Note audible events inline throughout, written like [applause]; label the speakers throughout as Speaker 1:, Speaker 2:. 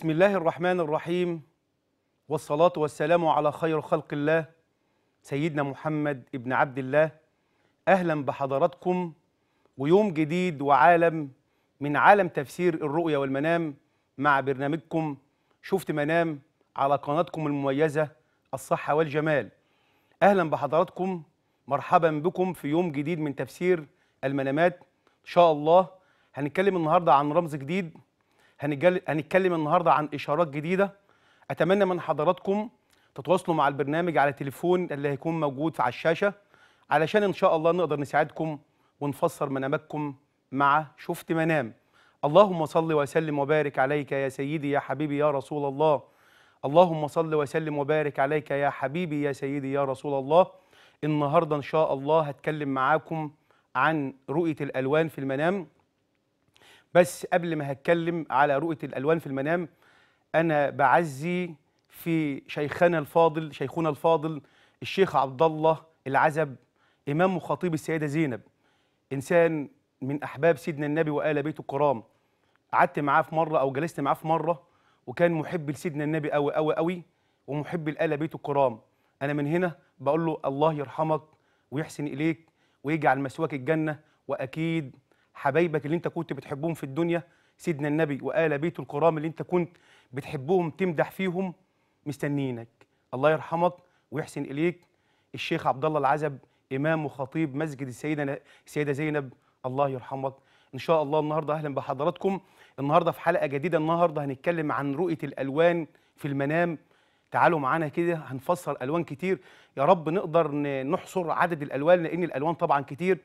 Speaker 1: بسم الله الرحمن الرحيم والصلاة والسلام على خير خلق الله سيدنا محمد ابن عبد الله أهلا بحضراتكم ويوم جديد وعالم من عالم تفسير الرؤية والمنام مع برنامجكم شفت منام على قناتكم المميزة الصحة والجمال أهلا بحضراتكم مرحبا بكم في يوم جديد من تفسير المنامات إن شاء الله هنتكلم النهاردة عن رمز جديد هنتكلم النهارده عن اشارات جديده اتمنى من حضراتكم تتواصلوا مع البرنامج على تليفون اللي هيكون موجود على الشاشه علشان ان شاء الله نقدر نساعدكم ونفسر مناماتكم مع شفت منام اللهم صل وسلم وبارك عليك يا سيدي يا حبيبي يا رسول الله اللهم صل وسلم وبارك عليك يا حبيبي يا سيدي يا رسول الله النهارده ان شاء الله هتكلم معاكم عن رؤيه الالوان في المنام بس قبل ما هتكلم على رؤية الألوان في المنام أنا بعزي في شيخنا الفاضل شيخنا الفاضل الشيخ عبد الله العزب إمام وخطيب السيدة زينب إنسان من أحباب سيدنا النبي وآل بيته الكرام قعدت معاه في مرة أو جلست معاه في مرة وكان محب لسيدنا النبي أوي أوي أوي ومحب لآل بيته الكرام أنا من هنا بقول له الله يرحمك ويحسن إليك ويجعل مسواك الجنة وأكيد حبايبك اللي انت كنت بتحبهم في الدنيا سيدنا النبي وآل بيته الكرام اللي انت كنت بتحبهم تمدح فيهم مستنينك الله يرحمك ويحسن اليك الشيخ عبد الله العزب امام وخطيب مسجد السيده السيده زينب الله يرحمك ان شاء الله النهارده اهلا بحضراتكم النهارده في حلقه جديده النهارده هنتكلم عن رؤيه الالوان في المنام تعالوا معانا كده هنفسر الوان كتير يا رب نقدر نحصر عدد الالوان لان الالوان طبعا كتير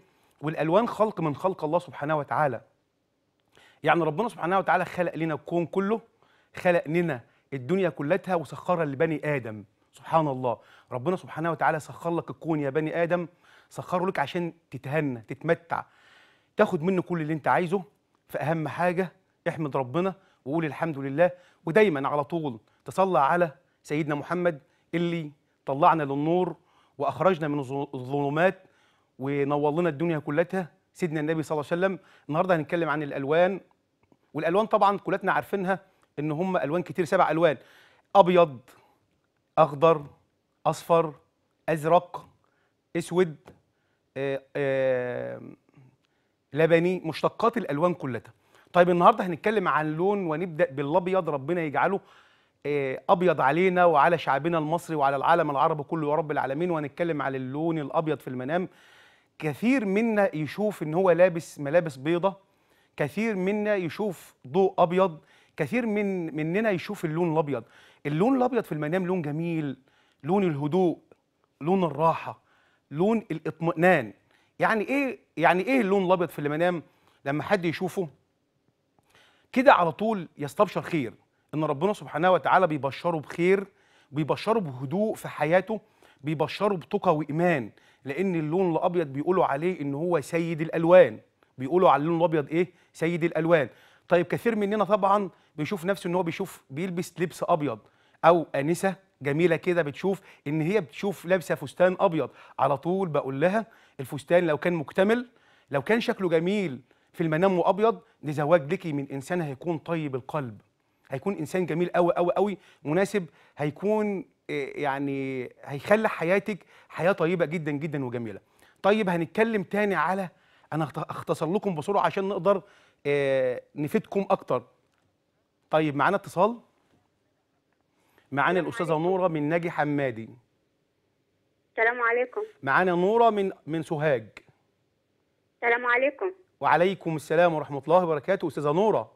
Speaker 1: والالوان خلق من خلق الله سبحانه وتعالى يعني ربنا سبحانه وتعالى خلق لنا الكون كله خلق لنا الدنيا كلها وسخرها لبني ادم سبحان الله ربنا سبحانه وتعالى سخر لك الكون يا بني ادم سخره لك عشان تتهنى تتمتع تاخد منه كل اللي انت عايزه فاهم حاجه احمد ربنا وقول الحمد لله ودايما على طول تصلى على سيدنا محمد اللي طلعنا للنور واخرجنا من الظلمات ونور لنا الدنيا كلها سيدنا النبي صلى الله عليه وسلم النهارده هنتكلم عن الالوان والالوان طبعا كلاتنا عارفينها ان هم الوان كتير سبع الوان ابيض اخضر اصفر ازرق اسود آآ آه، آآ آه، لبني مشتقات الالوان كلها طيب النهارده هنتكلم عن لون ونبدا بالابيض ربنا يجعله آه، ابيض علينا وعلى شعبنا المصري وعلى العالم العربي كله يا رب العالمين وهنتكلم على اللون الابيض في المنام كثير منا يشوف ان هو لابس ملابس بيضة كثير منا يشوف ضوء ابيض كثير من مننا يشوف اللون الابيض اللون الابيض في المنام لون جميل لون الهدوء لون الراحه لون الاطمئنان يعني ايه يعني ايه اللون الابيض في المنام لما حد يشوفه كده على طول يستبشر خير ان ربنا سبحانه وتعالى بيبشره بخير بيبشره بهدوء في حياته بيبشروا بتقى وايمان لان اللون الابيض بيقولوا عليه ان هو سيد الالوان بيقولوا على اللون الابيض ايه سيد الالوان طيب كثير مننا طبعا بيشوف نفسه ان هو بيشوف بيلبس لبس ابيض او انسه جميله كده بتشوف ان هي بتشوف لابسه فستان ابيض على طول بقول لها الفستان لو كان مكتمل لو كان شكله جميل في المنام وابيض ده زواج من انسان هيكون طيب القلب هيكون انسان جميل قوي قوي قوي مناسب هيكون آه، يعني هيخلي حياتك حياه طيبه جدا جدا وجميله طيب هنتكلم تاني على انا اختصر لكم بسرعه عشان نقدر آه، نفيدكم اكتر طيب معانا اتصال معانا الاستاذه نوره من ناجي حمادي
Speaker 2: السلام عليكم
Speaker 1: معانا نوره من من سوهاج
Speaker 2: السلام عليكم
Speaker 1: وعليكم السلام ورحمه الله وبركاته استاذه نوره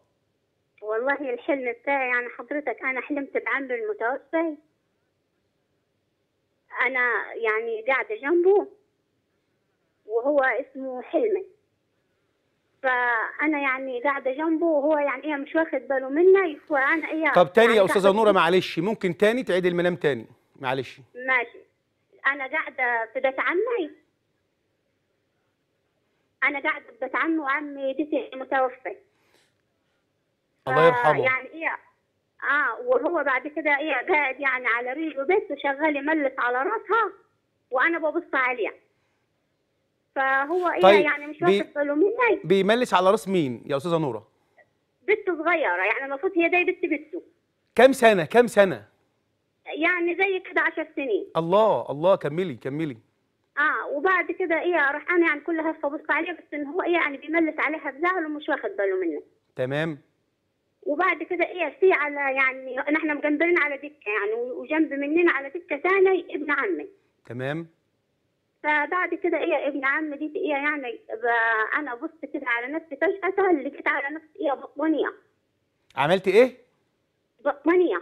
Speaker 2: والله الحلم بتاعي يعني حضرتك انا حلمت
Speaker 3: بعمي المتوفي أنا
Speaker 2: يعني قاعدة
Speaker 3: جنبه وهو اسمه حلمي
Speaker 2: فأنا يعني قاعدة جنبه وهو يعني إيه مش واخد باله مني وأنا إيه طب تاني يا يعني أستاذة نورة
Speaker 1: معلش ممكن تاني تعيد المنام تاني معلش
Speaker 2: ماشي أنا قاعدة في بيت عمي أنا قاعدة في بيت عمي وعمي جدتي متوفي الله يرحمه يعني إيه اه وهو بعد كده ايه قاعد يعني على رجله بس وشغال يملس على راسها وانا ببص عليها فهو ايه طيب يعني مش واخد
Speaker 1: باله مني بيملس على راس مين يا استاذه نوره؟
Speaker 2: بنت صغيره يعني المفروض هي دي بنت بنته
Speaker 1: كام سنه كام سنه؟
Speaker 2: يعني زي كده 10 سنين
Speaker 1: الله الله كملي كملي
Speaker 2: اه وبعد كده ايه راح انا يعني كل ببص عليها بس ان هو ايه يعني بيملس عليها بزعل ومش واخد باله مني تمام وبعد كده ايه في على يعني نحن مجنبين على دكه يعني وجنب مننا على دكه ثاني ابن عمي تمام فبعد كده ايه ابن عمي دي ايه يعني انا بصت كده على نفسي فجاه لقيت على نفسي ايه بطانيه
Speaker 1: عملت ايه؟ بطانيه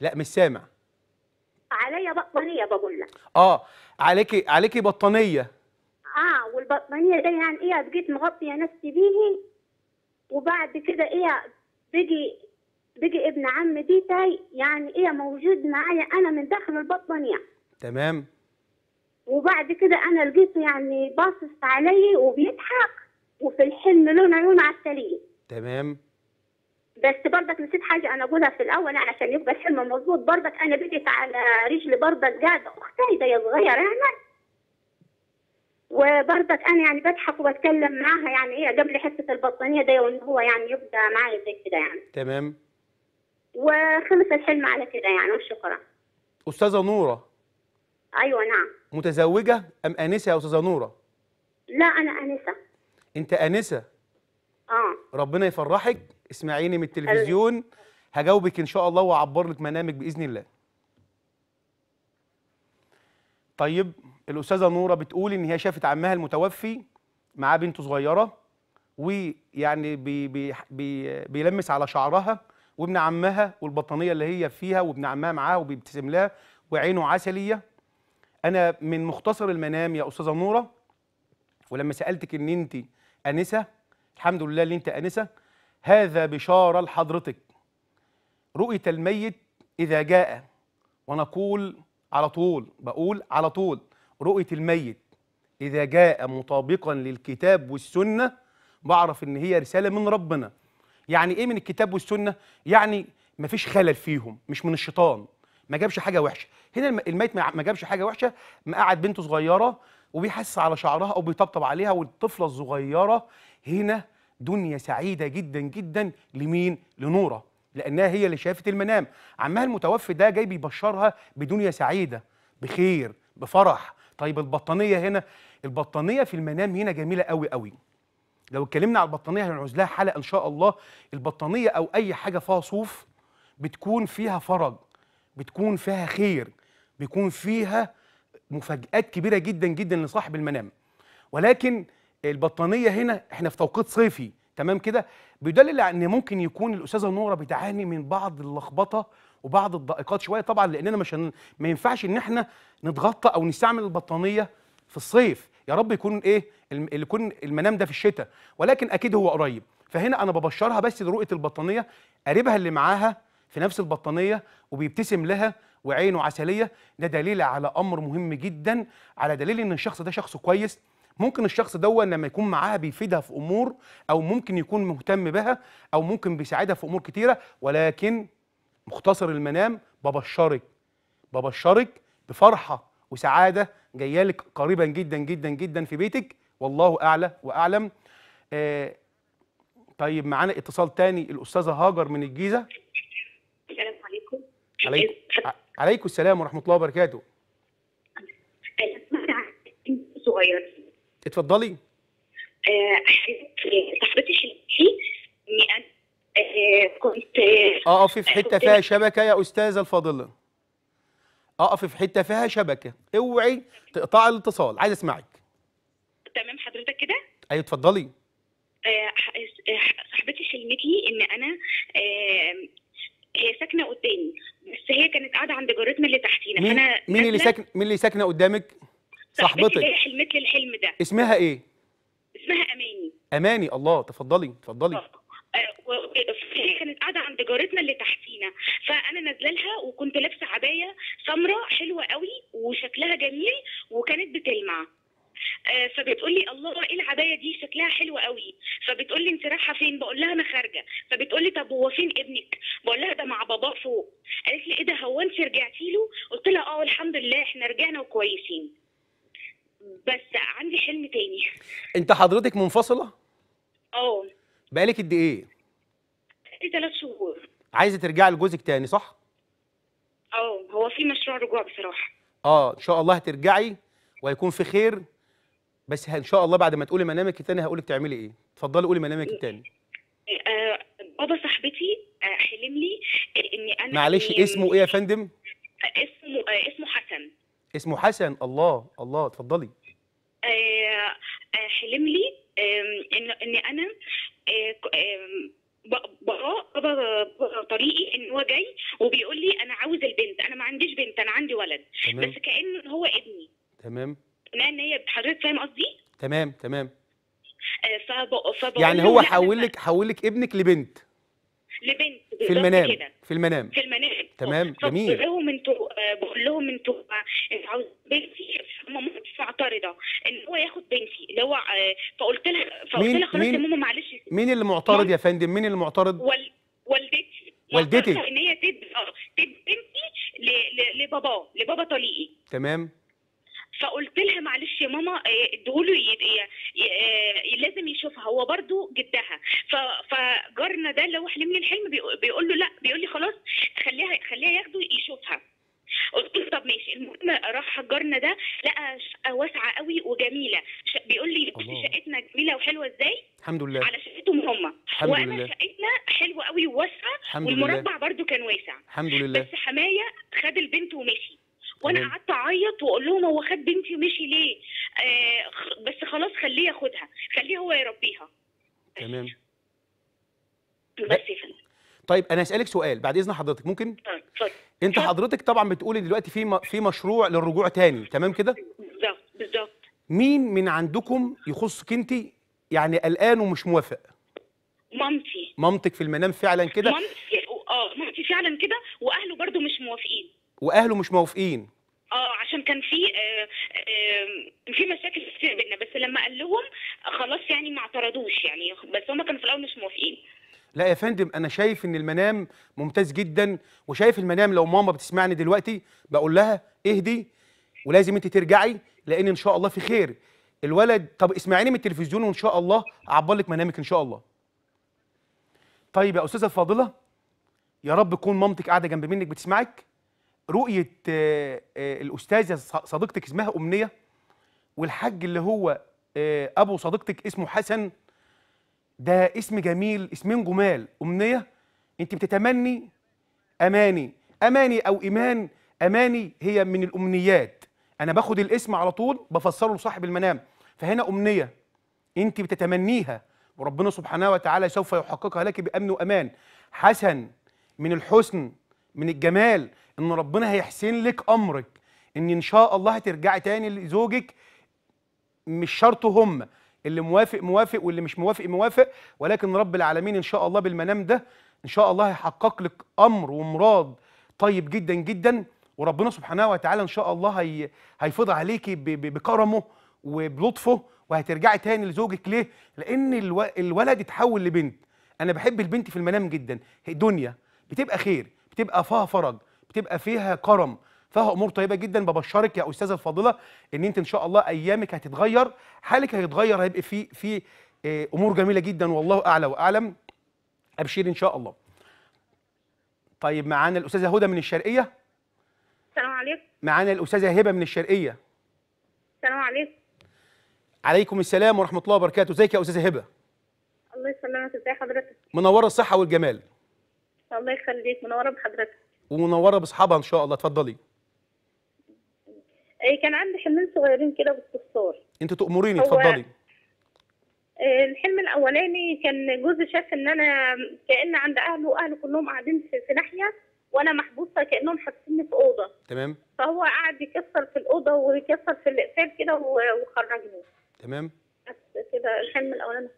Speaker 1: لا مش سامع
Speaker 2: عليا بطانيه بقول لك
Speaker 1: اه عليكي عليكي بطانيه
Speaker 2: اه والبطانيه دي يعني ايه بقيت مغطيه نفسي بيها وبعد كده إيه بيجي بيجي ابن عم دي تاي يعني إيه موجود معايا أنا من داخل البطانية تمام وبعد كده أنا لقيته يعني باصص علي وبيضحك وفي الحلم لون عيون عسلية تمام بس برضك نسيت حاجة أنا أقولها في الأول عشان يبقى الحلم مظبوط برضك أنا بديت على رجلي برضك قاعدة أختي ده صغير يعني وبرضك انا يعني بضحك وبتكلم معها يعني ايه قبل حته البطانيه ده وان هو يعني يبدا معايا زي كده يعني تمام وخلص الحلم على كده يعني وشكرا
Speaker 1: استاذه نوره ايوه نعم متزوجه ام انسه يا استاذه نوره
Speaker 2: لا انا انسه
Speaker 1: انت انسه اه ربنا يفرحك اسمعيني من التلفزيون هجاوبك ان شاء الله واعبر لك منامك باذن الله طيب الاستاذه نوره بتقول ان هي شافت عمها المتوفي معاه بنت صغيره ويعني بي بي بيلمس على شعرها وابن عمها والبطانيه اللي هي فيها وابن عمها معاها وبيبتسم لها وعينه عسليه انا من مختصر المنام يا استاذه نوره ولما سالتك ان انت انسه الحمد لله ان انت انسه هذا بشاره لحضرتك رؤيه الميت اذا جاء ونقول على طول بقول على طول رؤية الميت إذا جاء مطابقا للكتاب والسنة بعرف إن هي رسالة من ربنا يعني إيه من الكتاب والسنة؟ يعني مفيش خلل فيهم مش من الشيطان ما جابش حاجة وحشة هنا الميت ما جابش حاجة وحشة قاعد بنته صغيرة وبيحس على شعرها أو بيطبطب عليها والطفلة الصغيرة هنا دنيا سعيدة جدا جدا لمين؟ لنورة لأنها هي اللي شافت المنام عمها المتوفي ده جاي بيبشرها بدنيا سعيدة بخير بفرح طيب البطانيه هنا البطانيه في المنام هنا جميله قوي قوي لو اتكلمنا على البطانيه هنعوز لها حلقه ان شاء الله البطانيه او اي حاجه فيها صوف بتكون فيها فرج بتكون فيها خير بيكون فيها مفاجآت كبيرة جدا جدا لصاحب المنام ولكن البطانية هنا احنا في توقيت صيفي تمام كده بيدلل على ان ممكن يكون الاستاذه نوره بتعاني من بعض اللخبطه وبعض الضائقات شويه طبعا لاننا مش هن... ما ينفعش ان احنا نتغطى او نستعمل البطانيه في الصيف يا رب يكون ايه اللي يكون المنام ده في الشتاء ولكن اكيد هو قريب فهنا انا ببشرها بس لرؤيه البطانيه قريبها اللي معاها في نفس البطانيه وبيبتسم لها وعينه عسليه ده دليل على امر مهم جدا على دليل ان الشخص ده شخص كويس ممكن الشخص دوت لما يكون معاها بيفيدها في امور او ممكن يكون مهتم بها او ممكن بيساعدها في امور كتيره ولكن مختصر المنام ببشرك ببشرك بفرحه وسعاده جايه لك قريبا جدا جدا جدا في بيتك والله اعلى واعلم آه طيب معانا اتصال تاني الاستاذه هاجر من الجيزه
Speaker 2: السلام عليكم
Speaker 1: عليكم أه، عليكم السلام ورحمه الله وبركاته
Speaker 2: أه، صغير اتفضلي صاحبتي شلتي اني انا كنت اقف آه، آه، في حته فيها شبكه
Speaker 1: يا استاذه الفاضله اقف آه، في حته فيها شبكه اوعي تقطعي الاتصال عايز اسمعك
Speaker 2: تمام حضرتك كده ايوه اتفضلي صاحبتي شلمتي ان انا هي ساكنه قدامي بس هي كانت قاعده عند جارتنا اللي تحتينا مين, فانا مين اللي ساكن
Speaker 1: مين اللي ساكنه قدامك صاحبتك إيه
Speaker 2: حلمت لي الحلم ده اسمها ايه اسمها اماني
Speaker 1: اماني الله تفضلي تفضلي آه.
Speaker 2: كانت قاعده عند جارتنا اللي تحتينا فانا نازله لها وكنت لابسه عبايه سمراء حلوه قوي وشكلها جميل وكانت بتلمع آه، فبتقول لي الله ايه العبايه دي شكلها حلو قوي فبتقول لي انت رايحه فين بقول لها انا خارجه فبتقول لي طب هو فين ابنك بقول لها ده مع باباه فوق قالت لي ايه ده هو انت رجعتي له قلت لها اه الحمد لله احنا رجعنا وكويسين بس عندي حلم تاني
Speaker 1: انت حضرتك منفصله اه بقالك قد ايه
Speaker 2: ثلاث شهور
Speaker 1: عايزه ترجعي لجوزك تاني صح
Speaker 2: اه هو في مشروع رجوع بصراحه
Speaker 1: اه ان شاء الله هترجعي وهيكون في خير بس ان شاء الله بعد ما تقولي منامك التاني هقولك تعملي ايه اتفضلي قولي منامك التاني
Speaker 2: آه بابا صاحبتي آه، حلم لي اني انا معلش اسمه ايه يا فندم اسمه آه، اسمه حسن
Speaker 1: اسمه حسن الله الله اتفضلي
Speaker 2: آه، آه، حلم لي ان ان انا آه، بقى طريقي ان هو جاي وبيقول لي انا عاوز البنت انا ما عنديش بنت انا عندي ولد تمام. بس كانه هو ابني تمام بناء ان هي حضرتك فاهم قصدي
Speaker 1: تمام تمام
Speaker 2: فبقى يعني هو حول
Speaker 1: لك حول لك ابنك لبنت
Speaker 2: لبنت في المنام كدا. في المنام في المنام
Speaker 1: تمام جميل بقول لهم
Speaker 2: انتوا بقول لهم انتوا عاوز بنتي ماما معترضه ان هو ياخد بنتي اللي هو آه، فقلت لها فقلت لها خلاص يا ماما معلش
Speaker 1: مين اللي معترض يا فندم مين اللي معترض
Speaker 2: وال... والدتي
Speaker 1: والدتي ان
Speaker 2: هي تدي آه، تد بنتي ل... ل... لباباه لبابا طليقي تمام فقلت لها معلش يا ماما آه، اديهوله آه، لازم يشوفها هو برضو جدها فجارنا ده اللي هو حلم لي الحلم بيقول له لا بيقول لي خلاص خليها خليها ياخده يشوفها قلت [coughs] له طب ماشي المهم راح جارنا ده لقى شقه واسعه قوي وجميله بيقول لي شقتنا جميله وحلوه ازاي
Speaker 1: الحمد لله على
Speaker 2: شقتهم هم الحمد وانا لله. شقتنا حلوه قوي وواسعه والمربع لله. برضو كان واسع الحمد لله بس حمايه خد البنت ومشي وانا قعدت اعيط واقول لهم هو خد بنتي ومشي ليه آه بس خلاص خليه ياخدها خليه هو يربيها تمام بس يا فندم
Speaker 1: طيب انا اسالك سؤال بعد اذن حضرتك ممكن آه، اتفضل انت حضرتك طبعا بتقولي دلوقتي في في مشروع للرجوع تاني تمام كده
Speaker 2: بالظبط بالظبط
Speaker 1: مين من عندكم يخصك انت يعني قلقان ومش موافق
Speaker 2: مامتي
Speaker 1: مامتك في المنام فعلا كده مامتي
Speaker 2: اه مامتي فعلا كده واهله برضو مش موافقين
Speaker 1: واهله مش موافقين
Speaker 2: اه عشان كان في آه, آه، في مشاكل كتير بينا بس لما قال لهم خلاص يعني ما اعترضوش يعني بس هم كانوا في الاول مش موافقين
Speaker 1: لا يا فندم انا شايف ان المنام ممتاز جدا وشايف المنام لو ماما بتسمعني دلوقتي بقول لها اهدي ولازم انت ترجعي لان ان شاء الله في خير الولد طب اسمعيني من التلفزيون وان شاء الله اعبر لك منامك ان شاء الله طيب يا استاذه فاضله يا رب تكون مامتك قاعده جنب منك بتسمعك رؤيه آه، آه، الاستاذه صديقتك اسمها امنيه والحاج اللي هو آه، ابو صديقتك اسمه حسن ده اسم جميل اسمين جمال امنيه انت بتتمني اماني اماني او ايمان اماني هي من الامنيات انا باخد الاسم على طول بفسره لصاحب المنام فهنا امنيه انت بتتمنيها وربنا سبحانه وتعالى سوف يحققها لك بامن وامان حسن من الحسن من الجمال ان ربنا هيحسن لك امرك ان ان شاء الله هترجعي تاني لزوجك مش شرط هم اللي موافق موافق واللي مش موافق موافق ولكن رب العالمين ان شاء الله بالمنام ده ان شاء الله هيحقق لك امر ومراد طيب جدا جدا وربنا سبحانه وتعالى ان شاء الله هي هيفض عليكي بكرمه وبلطفه وهترجعي تاني لزوجك ليه؟ لان الولد اتحول لبنت انا بحب البنت في المنام جدا هي دنيا بتبقى خير بتبقى فيها فرج بتبقى فيها كرم فيها امور طيبه جدا ببشرك يا استاذه الفاضله ان انت ان شاء الله ايامك هتتغير حالك هيتغير هيبقى في في آه، امور جميله جدا والله اعلى واعلم ابشير ان شاء الله طيب معانا الاستاذه هدى من الشرقيه السلام عليكم معانا الاستاذه هبه من الشرقيه السلام عليكم عليكم السلام ورحمه الله وبركاته ازيك يا استاذه هبه
Speaker 2: الله يسلمك ازي حضرتك
Speaker 1: منوره الصحه والجمال
Speaker 2: الله يخليك منوره بحضرتك
Speaker 1: ومنوره باصحابها ان شاء الله اتفضلي
Speaker 2: إيه، كان عندي حلمين صغيرين كده باستفسار انت تامريني اتفضلي إيه، الحلم الاولاني كان جوزي شاف ان انا كان عند اهله واهله كلهم قاعدين في ناحيه وانا محبوسه كانهم حاطيني في اوضه تمام فهو قعد يكسر في الاوضه ويكسر في الاقفال كده وخرجني تمام بس كده الحلم الاولاني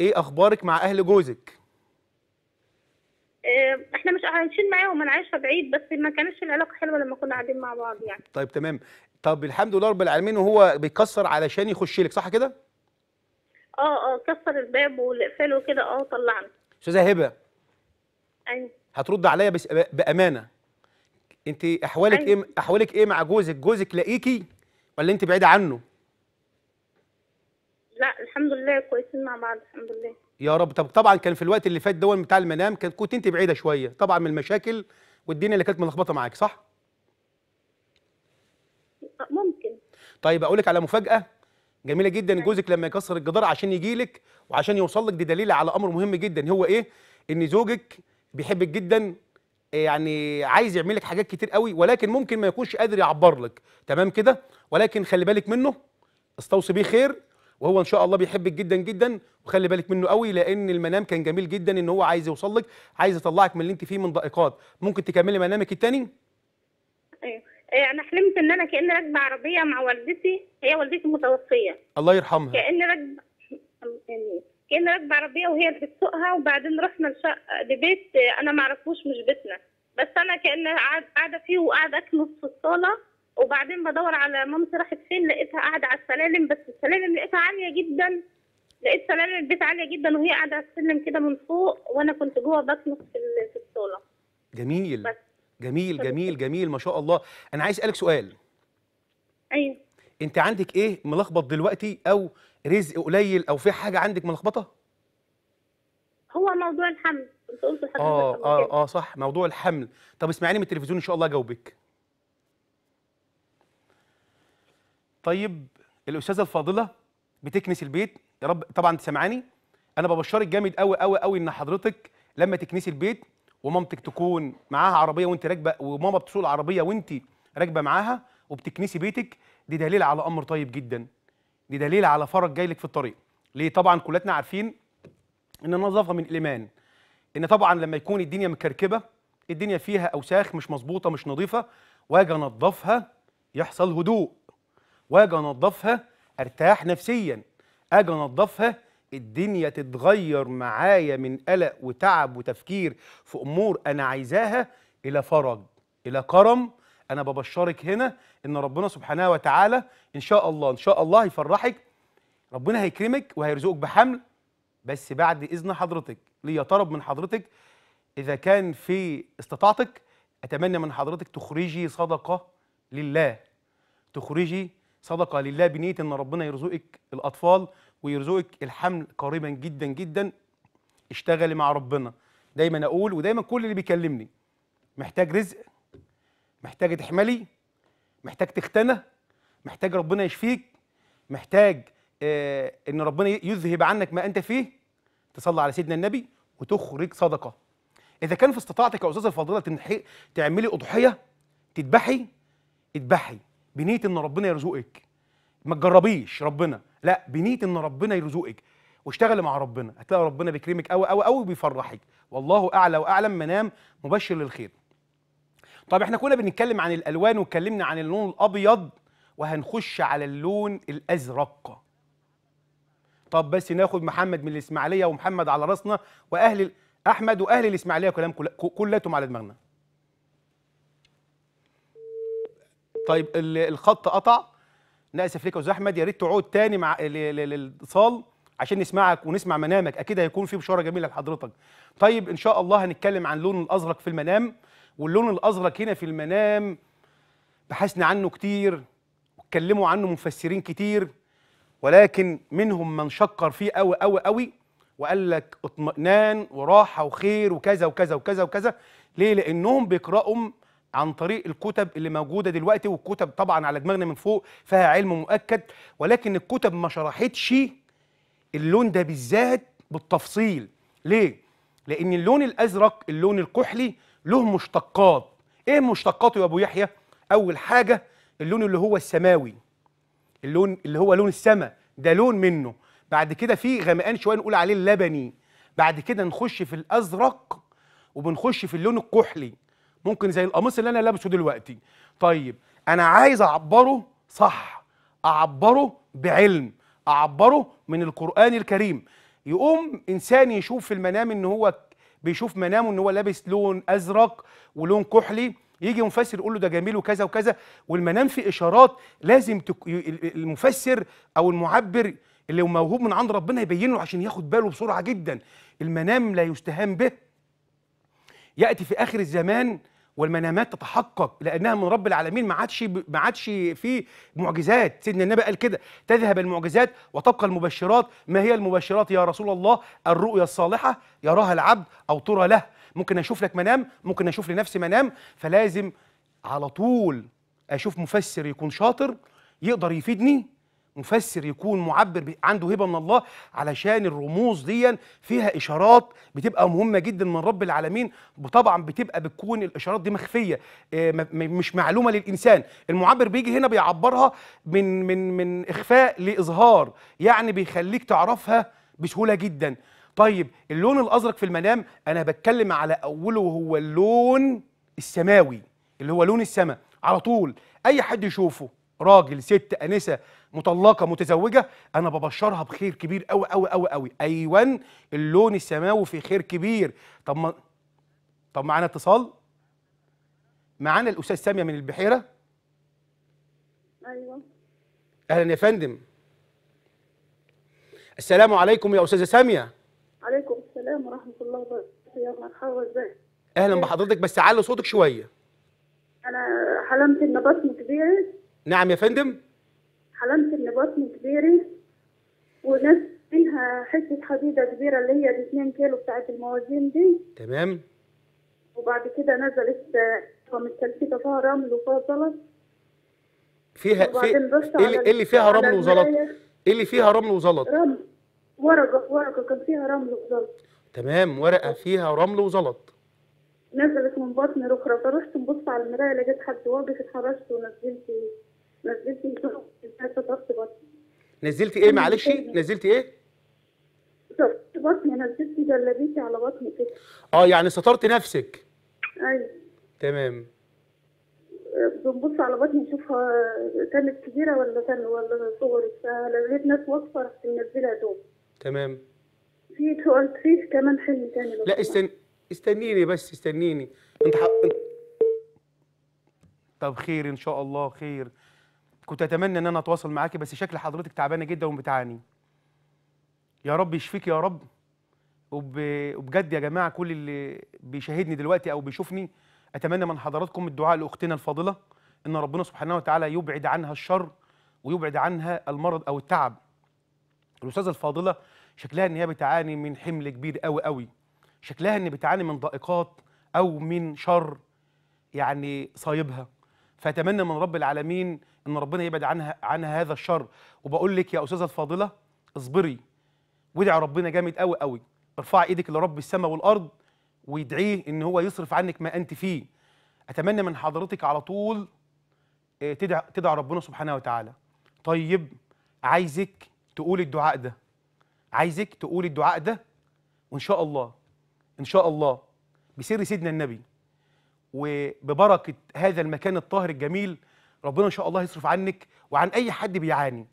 Speaker 1: ايه اخبارك مع اهل جوزك
Speaker 2: آه، احنا مش عايشين معاهم انا عايشه بعيد بس ما كانتش العلاقه حلوه لما كنا قاعدين مع بعض يعني
Speaker 1: طيب تمام طب الحمد لله رب العالمين وهو بيكسر علشان يخش لك صح كده
Speaker 2: اه اه كسر الباب وقفله كده اه وطلعنا استاذه هبه ايوه
Speaker 1: هترد عليا بس بامانه انت احوالك إيه أيوة. ايه احوالك ايه مع جوزك جوزك لاقيكي ولا انت بعيده عنه
Speaker 2: لا الحمد لله كويسين مع بعض الحمد لله
Speaker 1: يا رب طب طبعا كان في الوقت اللي فات دول بتاع المنام كان كنت انت بعيده شويه طبعا من المشاكل والدنيا اللي كانت ملخبطه معاك صح آه، ممكن طيب اقول لك على مفاجاه جميله جدا نعم. جوزك لما يكسر الجدار عشان يجي لك وعشان يوصل لك دي دليل على امر مهم جدا هو ايه ان زوجك بيحبك جدا آه، يعني عايز يعمل لك حاجات كتير قوي ولكن ممكن ما يكونش قادر يعبر لك تمام كده ولكن خلي بالك منه استوصي بيه خير وهو ان شاء الله بيحبك جدا جدا وخلي بالك منه قوي لان المنام كان جميل جدا ان هو عايز يوصل لك عايز يطلعك من اللي انت فيه من ضائقات ممكن تكملي منامك الثاني
Speaker 2: ايوه إيه، انا حلمت ان انا كاني راكبه عربيه مع والدتي هي والدتي متوفيه الله يرحمها كاني راكبه يعني كاني راكبه عربيه وهي اللي بتسوقها وبعدين رحنا لشقه لبيت انا ما اعرفوش مش بيتنا بس انا كاني قاعده فيه وقاعده اكنس في الصاله وبعدين بدور على مامتي راحت فين لقيتها قاعده على السلالم بس السلالم لقيتها عاليه جدا لقيت سلالم البيت عاليه جدا وهي قاعده على السلم كده من فوق وانا كنت جوه بطنك في الصاله
Speaker 1: جميل بس. جميل جميل جميل ما شاء الله انا عايز اسالك سؤال ايوه انت عندك ايه ملخبط دلوقتي او رزق قليل او في حاجه عندك ملخبطه
Speaker 2: هو موضوع الحمل كنت لحضرتك اه
Speaker 1: اه اه صح موضوع الحمل طب اسمعيني من التلفزيون ان شاء الله اجاوبك طيب الاستاذه الفاضله بتكنس البيت يا رب طبعا انت سامعاني انا ببشرك جامد قوي قوي قوي ان حضرتك لما تكنسي البيت ومامتك تكون معاها عربيه وانت راكبه وماما بتسوق العربيه وانت راكبه معاها وبتكنسي بيتك دي دليل على امر طيب جدا دي دليل على فرج جاي لك في الطريق ليه طبعا كلنا عارفين ان النظافه من الايمان ان طبعا لما يكون الدنيا مكركبه الدنيا فيها اوساخ مش مظبوطه مش نظيفه واجي انضفها يحصل هدوء واجي انضفها ارتاح نفسيا اجي انضفها الدنيا تتغير معايا من قلق وتعب وتفكير في امور انا عايزاها الى فرج الى كرم انا ببشرك هنا ان ربنا سبحانه وتعالى ان شاء الله ان شاء الله هيفرحك ربنا هيكرمك وهيرزقك بحمل بس بعد اذن حضرتك طلب من حضرتك اذا كان في استطاعتك اتمنى من حضرتك تخرجي صدقه لله تخرجي صدقه لله بنيه ان ربنا يرزقك الاطفال ويرزقك الحمل قريبا جدا جدا اشتغلي مع ربنا دايما اقول ودايما كل اللي بيكلمني محتاج رزق محتاج تحملي محتاج تختنى محتاج ربنا يشفيك محتاج آه ان ربنا يذهب عنك ما انت فيه تصلي على سيدنا النبي وتخرج صدقه اذا كان في استطاعتك يا استاذه الفاضله تعملي اضحيه تذبحي اذبحي بنيه ان ربنا يرزقك ما تجربيش ربنا لا بنيه ان ربنا يرزقك واشتغلي مع ربنا هتلاقي ربنا بيكرمك قوي قوي قوي وبيفرحك والله اعلى واعلم منام مبشر للخير طب احنا كنا بنتكلم عن الالوان واتكلمنا عن اللون الابيض وهنخش على اللون الازرق طب بس ناخد محمد من الاسماعيليه ومحمد على راسنا واهل احمد واهل الاسماعيليه كلام كلاتهم على دماغنا طيب الخط قطع اسف ليك يا استاذ احمد يا ريت تقعد تاني مع الاتصال عشان نسمعك ونسمع منامك اكيد هيكون في بشاره جميله لحضرتك طيب ان شاء الله هنتكلم عن لون الازرق في المنام واللون الازرق هنا في المنام بحثنا عنه كتير واتكلموا عنه مفسرين كتير ولكن منهم من شكر فيه قوي قوي قوي وقال لك اطمئنان وراحه وخير وكذا وكذا وكذا وكذا ليه لانهم بيقراوا عن طريق الكتب اللي موجوده دلوقتي والكتب طبعا على دماغنا من فوق فيها علم مؤكد ولكن الكتب ما شرحتش اللون ده بالذات بالتفصيل ليه لان اللون الازرق اللون الكحلي له مشتقات ايه مشتقاته يا ابو يحيى اول حاجه اللون اللي هو السماوي اللون اللي هو لون السماء ده لون منه بعد كده في غمقان شويه نقول عليه اللبني بعد كده نخش في الازرق وبنخش في اللون الكحلي ممكن زي القميص اللي انا لابسه دلوقتي طيب انا عايز اعبره صح اعبره بعلم اعبره من القران الكريم يقوم انسان يشوف في المنام ان هو بيشوف منامه ان هو لابس لون ازرق ولون كحلي يجي مفسر يقول له ده جميل وكذا وكذا والمنام فيه اشارات لازم تك... المفسر او المعبر اللي هو موهوب من عند ربنا يبين له عشان ياخد باله بسرعه جدا المنام لا يستهان به ياتي في اخر الزمان والمنامات تتحقق لانها من رب العالمين ما عادش ما عادش في معجزات سيدنا النبي قال كده تذهب المعجزات وتبقى المبشرات ما هي المبشرات يا رسول الله الرؤيا الصالحه يراها العبد او ترى له ممكن اشوف لك منام ممكن اشوف لنفسي منام فلازم على طول اشوف مفسر يكون شاطر يقدر يفيدني مفسر يكون معبر عنده هبه من الله علشان الرموز دي فيها اشارات بتبقى مهمه جدا من رب العالمين طبعا بتبقى بتكون الاشارات دي مخفيه آه، مش معلومه للانسان المعبر بيجي هنا بيعبرها من من من اخفاء لاظهار يعني بيخليك تعرفها بسهوله جدا طيب اللون الازرق في المنام انا بتكلم على اوله وهو اللون السماوي اللي هو لون السماء على طول اي حد يشوفه راجل ست انسه مطلقه متزوجه انا ببشرها بخير كبير قوي قوي قوي قوي ايوان اللون السماوي في خير كبير طب ما طب معانا اتصال معانا الاستاذ ساميه من البحيره ايوه اهلا يا فندم السلام عليكم يا استاذه ساميه
Speaker 3: عليكم السلام ورحمه الله وبركاته يا مرحبا ازيك
Speaker 1: اهلا بحضرتك بس علي صوتك شويه
Speaker 3: انا حلمت ان بطني كبيره
Speaker 1: نعم يا فندم
Speaker 3: حلمت ان بطني كبيره وناس فيها حته حديده كبيره اللي هي ال 2 كيلو بتاعت الموازين دي تمام وبعد كده نزلت آه، متكلفتة فيها رمل وفيها زلط
Speaker 1: فيها في إيه, ايه اللي فيها رمل وزلط؟
Speaker 3: ايه
Speaker 1: اللي فيها رمل وزلط؟ رمل
Speaker 3: ورقه ورقه كان فيها رمل وزلط
Speaker 1: تمام ورقه فيها رمل وزلط
Speaker 3: نزلت من بطن رخرة فرحت نبص على المرايه لقيت حد واقف اتحرشت ونزلت نزلت ضغط إيه؟ بطني
Speaker 1: نزلت ايه معلش نزلت ايه
Speaker 3: ضغط بطني نزلت جلابيتي على بطني كده
Speaker 1: اه يعني سترت نفسك ايوه تمام
Speaker 3: بنبص على بطني نشوفها كانت كبيره ولا كان ولا صغر فلقيت ناس واقفه رحت منزلها دول تمام في سؤال فيه كمان حلم تاني لا استن...
Speaker 1: استنيني بس استنيني انت حق... طب خير ان شاء الله خير كنت اتمنى ان انا اتواصل معاكي بس شكل حضرتك تعبانه جدا وبتعاني يا رب يشفيك يا رب وب... وبجد يا جماعه كل اللي بيشاهدني دلوقتي او بيشوفني اتمنى من حضراتكم الدعاء لاختنا الفاضله ان ربنا سبحانه وتعالى يبعد عنها الشر ويبعد عنها المرض او التعب الاستاذه الفاضله شكلها ان هي بتعاني من حمل كبير قوي قوي شكلها ان بتعاني من ضائقات او من شر يعني صايبها فاتمنى من رب العالمين ان ربنا يبعد عنها عنها هذا الشر وبقول لك يا استاذه الفاضله اصبري وادعي ربنا جامد قوي قوي ارفعي ايدك لرب السماء والارض وادعيه ان هو يصرف عنك ما انت فيه اتمنى من حضرتك على طول تدعي آه، تدعي ربنا سبحانه وتعالى طيب عايزك تقولي الدعاء ده عايزك تقولي الدعاء ده وان شاء الله ان شاء الله بسر سيدنا النبي وببركه هذا المكان الطاهر الجميل ربنا ان شاء الله يصرف عنك وعن اي حد بيعاني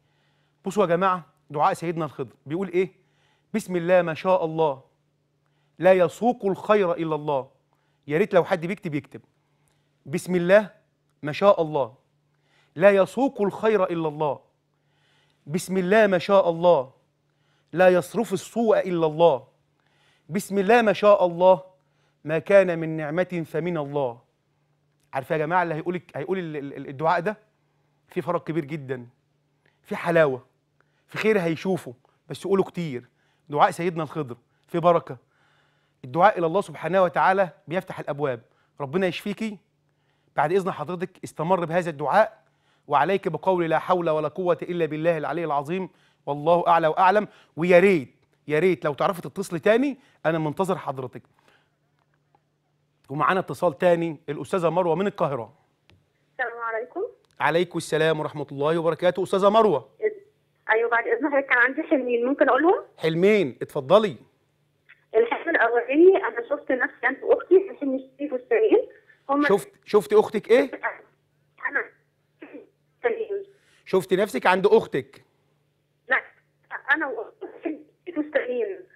Speaker 1: بصوا يا جماعه دعاء سيدنا الخضر بيقول ايه بسم الله ما شاء الله لا يسوق الخير الا الله يا ريت لو حد بيكتب يكتب بسم الله ما شاء الله لا يسوق الخير الا الله بسم الله ما شاء الله لا يصرف السوء الا الله بسم الله ما شاء الله ما كان من نعمه فمن الله عارف يا جماعه اللي هيقول هيقول الدعاء ده في فرق كبير جدا في حلاوه في خير هيشوفه بس قوله كتير دعاء سيدنا الخضر في بركه الدعاء الى الله سبحانه وتعالى بيفتح الابواب ربنا يشفيكي بعد اذن حضرتك استمر بهذا الدعاء وعليك بقول لا حول ولا قوه الا بالله العلي العظيم والله اعلى واعلم ويا ريت يا ريت لو تعرفي تتصلي تاني انا منتظر حضرتك ومعانا اتصال تاني الاستاذه مروه من القاهره
Speaker 2: السلام عليكم
Speaker 1: عليكم السلام ورحمه الله وبركاته استاذه مروه
Speaker 2: ايوه بعد اذن حضرتك كان عندي حلمين ممكن اقولهم
Speaker 1: حلمين اتفضلي
Speaker 2: الحلم الاولاني انا شفت نفسي انت واختي في حلم الشريف والسليم هم
Speaker 1: شفت شفت اختك ايه
Speaker 2: انا شفتي
Speaker 1: شفت نفسك عند اختك
Speaker 2: لا انا واختي مستقيم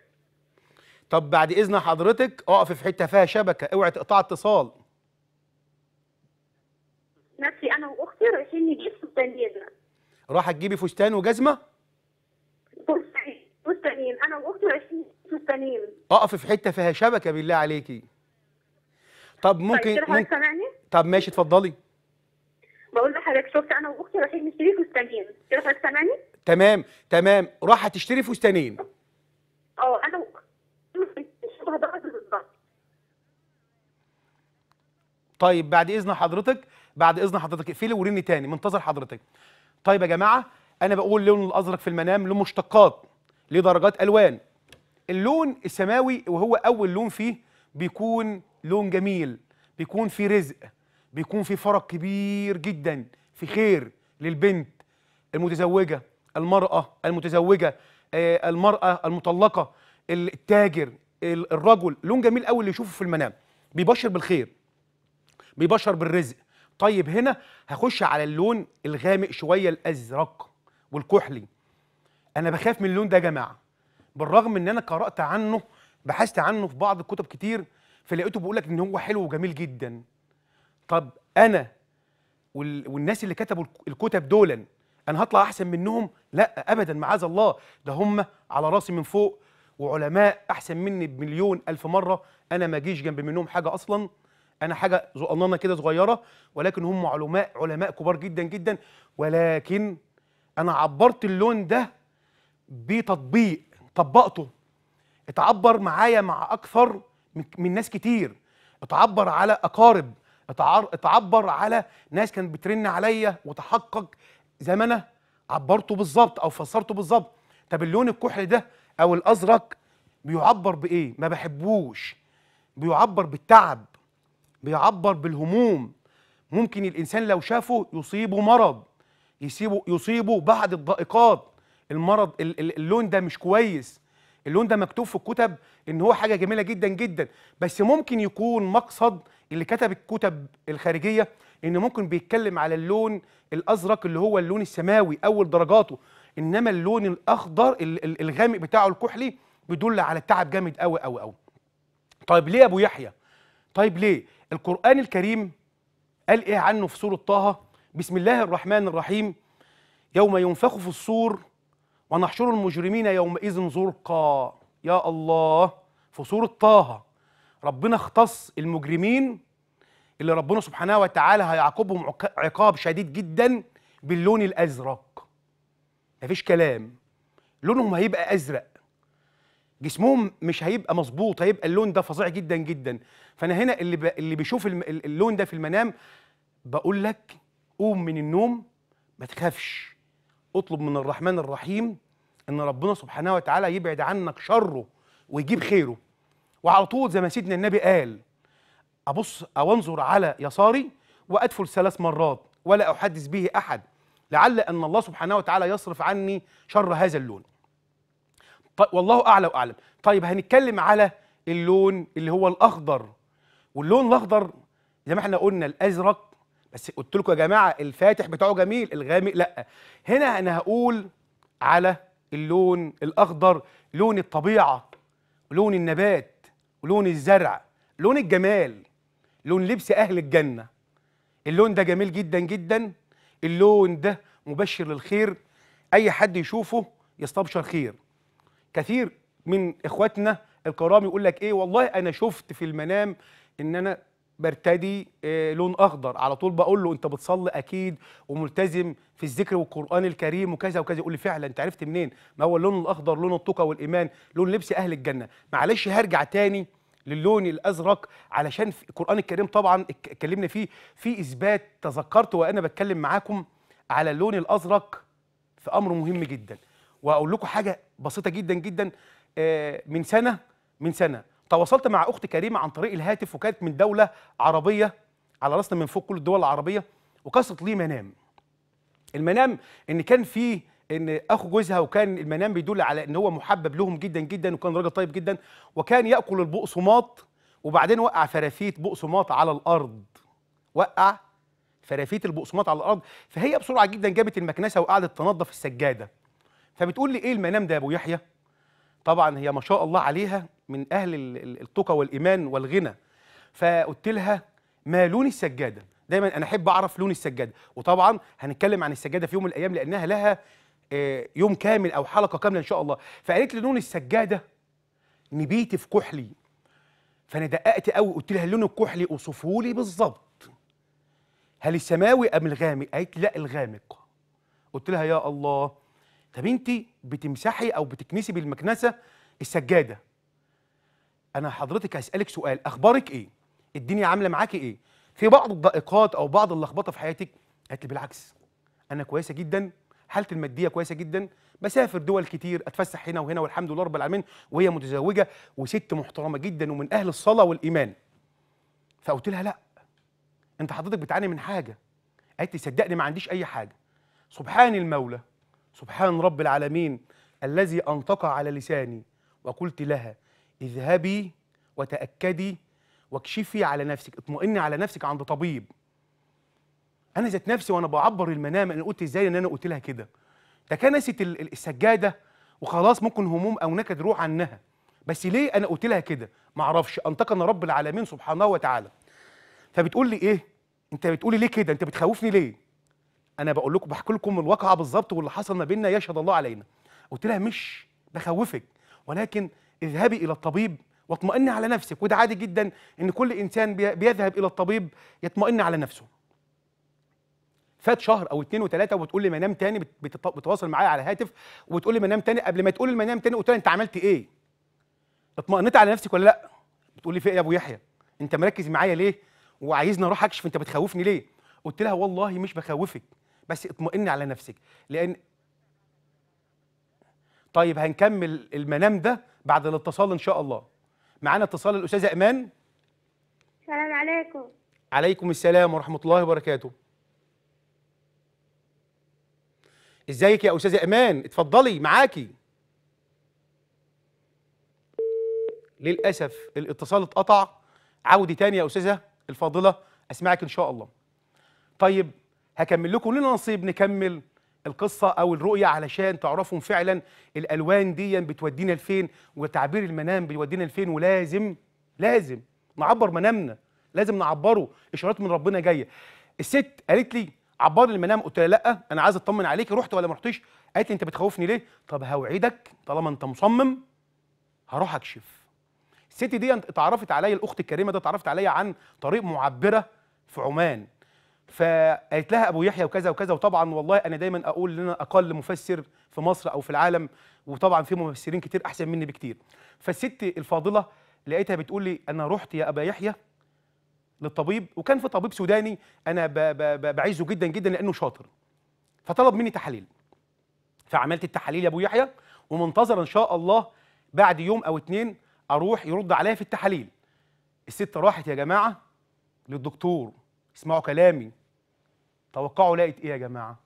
Speaker 1: طب بعد اذن حضرتك اقف في حته فيها شبكه اوعي تقطع اتصال
Speaker 2: نفسي انا واختي رايحين نجيب فستانين
Speaker 1: راح تجيبي فستان وجزمه
Speaker 2: فستانين انا واختي رايحين فستانين
Speaker 1: اقف في حته فيها شبكه بالله عليكي طب ممكن, طيب ممكن... طب ماشي اتفضلي
Speaker 2: بقول لحضرتك شفت انا واختي رايحين نشتري فستانين كده حضرتك سامعني
Speaker 1: تمام تمام راح تشتري فستانين
Speaker 3: اه انا بالظبط
Speaker 1: طيب بعد اذن حضرتك بعد اذن حضرتك اقفلي وريني تاني منتظر حضرتك طيب يا جماعه انا بقول لون الازرق في المنام له مشتقات ليه درجات الوان اللون السماوي وهو اول لون فيه بيكون لون جميل بيكون في رزق بيكون في فرق كبير جدا في خير للبنت المتزوجه المراه المتزوجه آه، المراه المطلقه التاجر الرجل لون جميل قوي اللي يشوفه في المنام بيبشر بالخير بيبشر بالرزق طيب هنا هخش على اللون الغامق شويه الازرق والكحلي انا بخاف من اللون ده يا جماعه بالرغم ان انا قرات عنه بحثت عنه في بعض الكتب كتير فلقيته بيقول لك ان هو حلو وجميل جدا طب انا والناس اللي كتبوا الكتب دولا انا هطلع احسن منهم لا ابدا معاذ الله ده هم على راسي من فوق وعلماء احسن مني بمليون الف مره انا ما جيش جنب منهم حاجه اصلا انا حاجه زقنانه كده صغيره ولكن هم علماء علماء كبار جدا جدا ولكن انا عبرت اللون ده بتطبيق طبقته اتعبر معايا مع اكثر من ناس كتير اتعبر على اقارب اتعبر على ناس كانت بترن عليا وتحقق زي ما انا عبرته بالظبط او فسرته بالظبط طب اللون الكحلي ده او الازرق بيعبر بايه ما بحبوش بيعبر بالتعب بيعبر بالهموم ممكن الانسان لو شافه يصيبه مرض يصيبه يصيبه بعض الضائقات المرض اللون ده مش كويس اللون ده مكتوب في الكتب ان هو حاجه جميله جدا جدا بس ممكن يكون مقصد اللي كتب الكتب الخارجيه ان ممكن بيتكلم على اللون الازرق اللي هو اللون السماوي اول درجاته انما اللون الاخضر الغامق بتاعه الكحلي بيدل على تعب جامد قوي قوي قوي طيب ليه يا ابو يحيى طيب ليه القران الكريم قال ايه عنه في سوره طه بسم الله الرحمن الرحيم يوم ينفخ في الصور ونحشر المجرمين يومئذ زرقا يا الله في سوره طه ربنا اختص المجرمين اللي ربنا سبحانه وتعالى هيعاقبهم عقاب شديد جدا باللون الازرق مفيش كلام لونهم هيبقى ازرق جسمهم مش هيبقى مظبوط هيبقى اللون ده فظيع جدا جدا فانا هنا اللي ب... اللي بيشوف اللون ده في المنام بقول لك قوم من النوم ما تخافش اطلب من الرحمن الرحيم ان ربنا سبحانه وتعالى يبعد عنك شره ويجيب خيره وعلى طول زي ما سيدنا النبي قال ابص او انظر على يساري وادفل ثلاث مرات ولا احدث به احد لعل أن الله سبحانه وتعالى يصرف عني شر هذا اللون طيب والله أعلى وأعلم طيب هنتكلم على اللون اللي هو الأخضر واللون الأخضر زي ما احنا قلنا الأزرق بس قلت لكم يا جماعة الفاتح بتاعه جميل الغامق لأ هنا أنا هقول على اللون الأخضر لون الطبيعة لون النبات ولون الزرع لون الجمال لون لبس أهل الجنة اللون ده جميل جدا جدا اللون ده مبشر للخير اي حد يشوفه يستبشر خير كثير من اخواتنا الكرام يقول لك ايه والله انا شفت في المنام ان انا برتدي آه، لون اخضر على طول بقول له انت بتصلي اكيد وملتزم في الذكر والقران الكريم وكذا وكذا يقول لي فعلا انت عرفت منين ما هو اللون الاخضر لون التقى والايمان لون لبس اهل الجنه معلش هرجع تاني للون الازرق علشان القران الكريم طبعا اتكلمنا فيه في اثبات تذكرت وانا بتكلم معاكم على اللون الازرق في امر مهم جدا واقول لكم حاجه بسيطه جدا جدا آه، من سنه من سنه تواصلت مع اخت كريمه عن طريق الهاتف وكانت من دوله عربيه على راسنا من فوق كل الدول العربيه وقصت لي منام المنام ان كان فيه ان اخو جوزها وكان المنام بيدل على ان هو محبب لهم جدا جدا وكان راجل طيب جدا وكان ياكل البقسماط وبعدين وقع فرافيت بقسماط على الارض وقع فرافيت البقسماط على الارض فهي بسرعه جدا جابت المكنسه وقعدت تنظف السجاده فبتقول لي ايه المنام ده يا ابو يحيى طبعا هي ما شاء الله عليها من اهل التقى والايمان والغنى فقلت لها ما لون السجاده دايما انا احب اعرف لون السجاده وطبعا هنتكلم عن السجاده في يوم من الايام لانها لها آه، يوم كامل او حلقه كامله ان شاء الله فقالت لي لون السجاده نبيتي في كحلي فانا دققت قوي قلت لها اللون الكحلي اوصفه لي بالظبط هل السماوي ام الغامق قالت لا الغامق قلت لها يا الله طب انت بتمسحي او بتكنسي بالمكنسه السجاده انا حضرتك هسالك سؤال اخبارك ايه الدنيا عامله معاكي ايه في بعض الضائقات او بعض اللخبطه في حياتك قالت لي بالعكس انا كويسه جدا حالتي الماديه كويسه جدا بسافر دول كتير اتفسح هنا وهنا والحمد لله رب العالمين وهي متزوجه وست محترمه جدا ومن اهل الصلاه والايمان فقلت لها لا انت حضرتك بتعاني من حاجه قالت لي صدقني ما عنديش اي حاجه سبحان المولى سبحان رب العالمين الذي انطق على لساني وقلت لها اذهبي وتاكدي واكشفي على نفسك اطمئني على نفسك عند طبيب انا ذات نفسي وانا بعبر المنام انا قلت ازاي ان انا قلت لها كده ده السجاده وخلاص ممكن هموم او نكد روح عنها بس ليه انا قلت لها كده ما اعرفش انتقنا رب العالمين سبحانه وتعالى فبتقول لي ايه انت بتقولي ليه كده انت بتخوفني ليه انا بقول لكم بحكي لكم الواقعه بالظبط واللي حصل ما بيننا يشهد الله علينا قلت لها مش بخوفك ولكن اذهبي الى الطبيب واطمئني على نفسك وده عادي جدا ان كل انسان بيذهب الى الطبيب يطمئن على نفسه فات شهر او اتنين وتلاته وبتقول لي ما انام تاني بتتواصل معايا على الهاتف وبتقول لي ما انام تاني قبل ما تقول لي ما انام تاني قلت لها انت عملت ايه؟ اطمئنت على نفسك ولا لا؟ بتقول لي في ايه يا ابو يحيى؟ انت مركز معايا ليه؟ وعايزني اروح اكشف انت بتخوفني ليه؟ قلت لها والله مش بخوفك بس اطمئني على نفسك لان طيب هنكمل المنام ده بعد الاتصال ان شاء الله معانا اتصال الاستاذه ايمان
Speaker 3: السلام عليكم
Speaker 1: عليكم السلام ورحمه الله وبركاته ازيك يا استاذه ايمان اتفضلي معاكي للاسف الاتصال اتقطع عودي تاني يا استاذه الفاضله اسمعك ان شاء الله طيب هكمل لكم لنا نصيب نكمل القصه او الرؤيه علشان تعرفوا فعلا الالوان دي بتودينا لفين وتعبير المنام بيودينا لفين ولازم لازم نعبر منامنا لازم نعبره اشارات من ربنا جايه الست قالت لي عبار المنام قلت لها لا انا عايز اطمن عليك رحت ولا ما رحتش قالت لي انت بتخوفني ليه طب هوعدك طالما انت مصمم هروح اكشف الست دي اتعرفت عليا الاخت الكريمه دي اتعرفت عليا عن طريق معبره في عمان فقالت لها ابو يحيى وكذا وكذا وطبعا والله انا دايما اقول ان انا اقل مفسر في مصر او في العالم وطبعا في مفسرين كتير احسن مني بكتير فالست الفاضله لقيتها بتقول لي انا رحت يا ابا يحيى للطبيب وكان في طبيب سوداني انا بعزه جدا جدا لانه شاطر فطلب مني تحاليل فعملت التحاليل يا ابو يحيى ومنتظر ان شاء الله بعد يوم او اتنين اروح يرد عليا في التحاليل الست راحت يا جماعه للدكتور اسمعوا كلامي توقعوا لقت ايه يا جماعه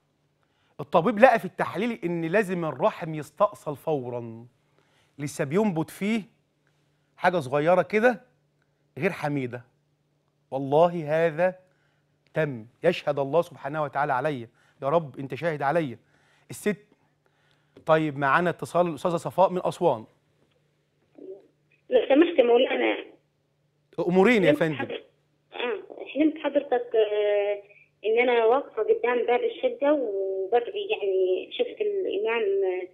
Speaker 1: الطبيب لقى في التحليل ان لازم الرحم يستأصل فورا لسه بينبت فيه حاجه صغيره كده غير حميده والله هذا تم يشهد الله سبحانه وتعالى عليا يا رب انت شاهد عليا الست طيب معانا اتصال الاستاذه صفاء من اسوان
Speaker 2: لو سمحت مولانا
Speaker 1: امورين يا فندم
Speaker 2: حلمت آه، حضرتك آه، ان انا واقفه قدام باب الشقه وبدعي يعني شفت الامام آه،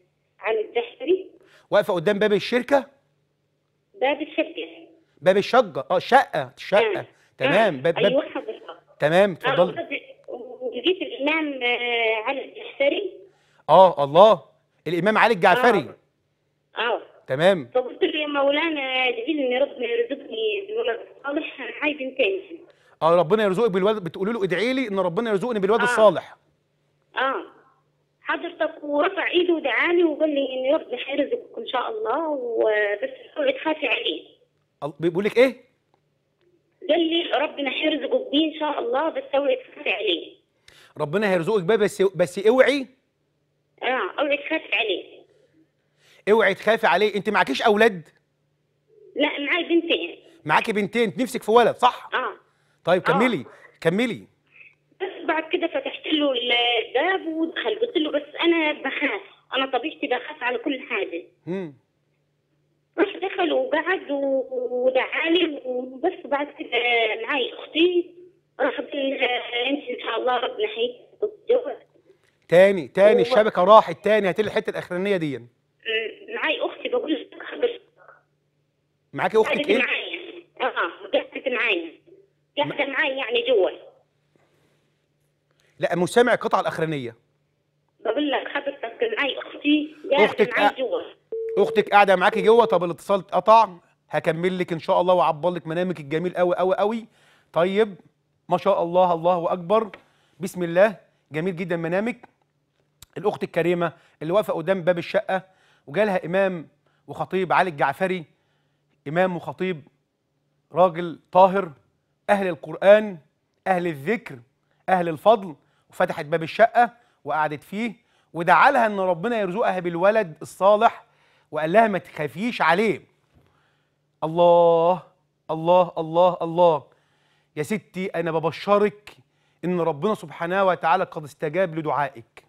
Speaker 2: علي الدحري
Speaker 1: واقفه قدام باب الشركه
Speaker 2: باب الشقه
Speaker 1: باب الشقه اه شقه شقه تمام بب بب ايوه حضرتك تمام اتفضل
Speaker 2: وجيت الامام علي الجعفري
Speaker 1: اه الله الامام علي الجعفري اه, آه. تمام
Speaker 2: فقلت له يا مولانا ادعي ربنا يرزقني بالولد الصالح انا عايز تاني
Speaker 1: اه ربنا يرزقك بالولد بتقولي له ادعي لي ان ربنا يرزقني بالولد آه. الصالح
Speaker 2: اه حضرتك ورفع ايده ودعاني وقال لي ان ربنا هيرزقك ان شاء الله وبس اوعي تخافي عليه
Speaker 1: بيقول لك ايه؟
Speaker 2: قال لي ربنا هيرزقك بيه ان شاء الله بس اوعي تخافي عليه
Speaker 1: ربنا هيرزقك بيه بس بس اوعي
Speaker 2: اه اوعي تخافي عليه
Speaker 1: اوعي تخافي عليه انت معكيش اولاد
Speaker 2: لا معايا بنتين
Speaker 1: معاكي بنتين نفسك في ولد صح اه طيب كملي آه. كملي
Speaker 2: بس بعد كده فتحت له الباب ودخل قلت له بس انا بخاف انا طبيعتي بخاف على كل حاجه امم مش دخل وقعد ودعاني وبس بعد كده معي اختي راحت انت ان شاء الله ربنا هيك
Speaker 1: تاني تاني الشبكه راحت تاني هات الحته الاخرانيه دي
Speaker 2: معي اختي بقول لك
Speaker 1: معاكي اختك ايه؟
Speaker 2: معايا اه قعدت معايا قاعده معايا يعني جوا
Speaker 1: لا مش سامع القطعه الاخرانيه
Speaker 2: بقول لك حضرتك معي اختي قاعده معايا جوا
Speaker 1: اختك قاعده معاكي جوه طب الاتصال اتقطع هكمل لك ان شاء الله واعبر لك منامك الجميل قوي قوي قوي طيب ما شاء الله الله اكبر بسم الله جميل جدا منامك الاخت الكريمه اللي واقفه قدام باب الشقه وجالها امام وخطيب علي الجعفري امام وخطيب راجل طاهر اهل القران اهل الذكر اهل الفضل وفتحت باب الشقه وقعدت فيه ودعا لها ان ربنا يرزقها بالولد الصالح وقال لها ما تخافيش عليه الله الله الله الله يا ستي انا ببشرك ان ربنا سبحانه وتعالى قد استجاب لدعائك